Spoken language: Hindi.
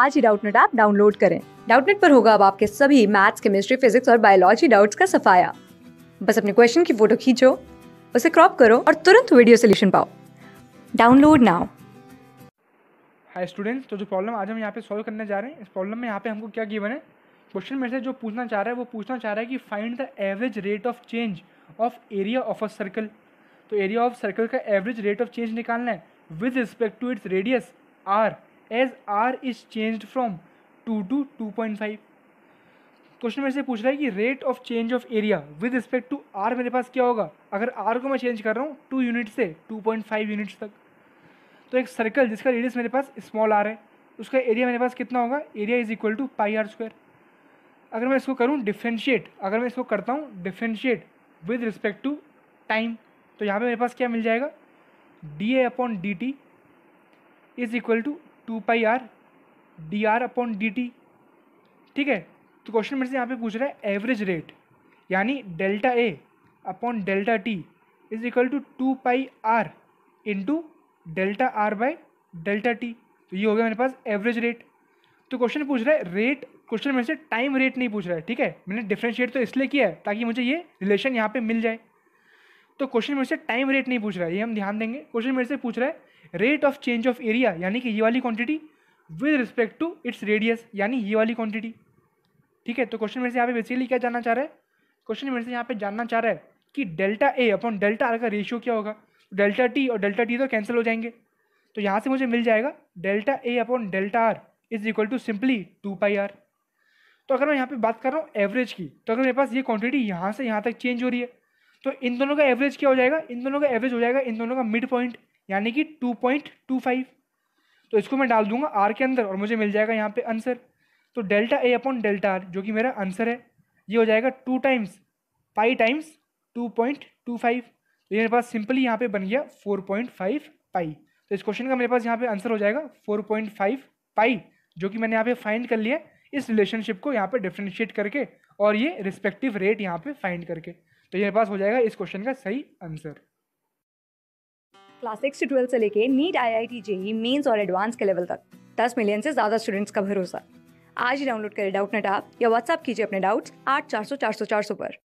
आज ही डाउटनेट ऐप डाउनलोड करें डाउटनेट पर होगा अब आपके सभी मैथ्स केमिस्ट्री फिजिक्स और बायोलॉजी डाउट्स का सफाया बस अपने क्वेश्चन की फोटो खींचो उसे क्रॉप करो और तुरंत वीडियो सोल्यूशन पाओ डाउनलोड नाउ हाय स्टूडेंट्स तो जो प्रॉब्लम आज हम यहाँ पे सॉल्व करने जा रहे हैं इस प्रॉब्लम में यहाँ पे हमको क्या गिवन है क्वेश्चन में से जो पूछना चाह रहा है वो पूछना चाह रहा है कि find the average rate of change of area of a circle तो एरिया ऑफ सर्कल का एवरेज रेट ऑफ चेंज निकालना है with respect to its radius R as R is change from two to two point five question मेरे से पूछ रहा है कि rate of change of area with respect to R मेरे पास क्या होगा अगर आर को मैं चेंज कर रहा हूँ टू यूनिट से टू पॉइंट फाइव यूनिट्स तक तो एक सर्कल जिसका रेडियस मेरे पास स्मॉल आर है उसका एरिया मेरे पास कितना होगा area is equal to pi R square अगर मैं इसको करूँ डिफ्रेंशिएट अगर मैं इसको करता हूँ differentiate with respect to time तो यहाँ पे मेरे पास क्या मिल जाएगा D A upon D T is equal to two pi R D R upon D T ठीक है तो क्वेश्चन मेरे से यहाँ पे पूछ रहा है एवरेज रेट यानी delta A upon delta T is equal to two pi R into delta R by delta T तो ये हो गया मेरे पास एवरेज रेट तो क्वेश्चन पूछ रहा है रेट क्वेश्चन मेरे से टाइम रेट नहीं पूछ रहा है ठीक है मैंने डिफ्रेंशिएट तो इसलिए किया है ताकि मुझे ये रिलेशन यहाँ पे मिल जाए तो क्वेश्चन मेरे से टाइम रेट नहीं पूछ रहा है ये हम ध्यान देंगे क्वेश्चन मेरे से पूछ रहा है rate of change of area यानी कि ये वाली quantity with respect to its radius यानी ये वाली क्वांटिटी ठीक है तो क्वेश्चन मेरे से यहाँ पे बेसिकली क्या जानना चाह रहा है क्वेश्चन मेरे से यहाँ पे जानना चाह रहा है कि delta A upon delta R का रेशियो क्या होगा डेल्टा टी और डेल्टा टी तो कैंसिल हो जाएंगे तो यहाँ से मुझे मिल जाएगा delta A upon delta R is equal to simply two pi R तो अगर मैं यहाँ पे बात कर रहा हूँ एवरेज की तो अगर मेरे पास ये क्वांटिटी यहाँ से यहाँ तक चेंज हो रही है तो इन दोनों का एवरेज क्या हो जाएगा इन दोनों का एवरेज हो जाएगा इन दोनों का मिड पॉइंट यानी कि टू पॉइंट टू फाइव तो इसको मैं डाल दूंगा आर के अंदर और मुझे मिल जाएगा यहाँ पे आंसर तो delta A upon delta R जो कि मेरा आंसर है ये हो जाएगा two times pi times two point two five तो मेरे पास सिंपली यहाँ पे बन गया फोर पॉइंट फाइव पाई तो इस क्वेश्चन का मेरे पास यहाँ पे आंसर हो जाएगा फोर पॉइंट फाइव पाई जो कि मैंने यहाँ पे फाइंड कर लिया इस रिलेशनशिप को यहाँ पे डिफ्रेंशिएट करके और ये रिस्पेक्टिव रेट यहाँ पे फाइंड करके तो ये पास हो जाएगा इस क्वेश्चन का सही आंसर क्लास सिक्स से ट्वेल्थ से लेके NEET I I T JEE mains और एडवांस के लेवल तक दस मिलियन से ज़्यादा स्टूडेंट्स का भरोसा आज ही डाउनलोड करें डाउट नेट आप या व्हाट्सअप कीजिए अपने डाउट्स आठ चार सौ चार सौ चार सौ पर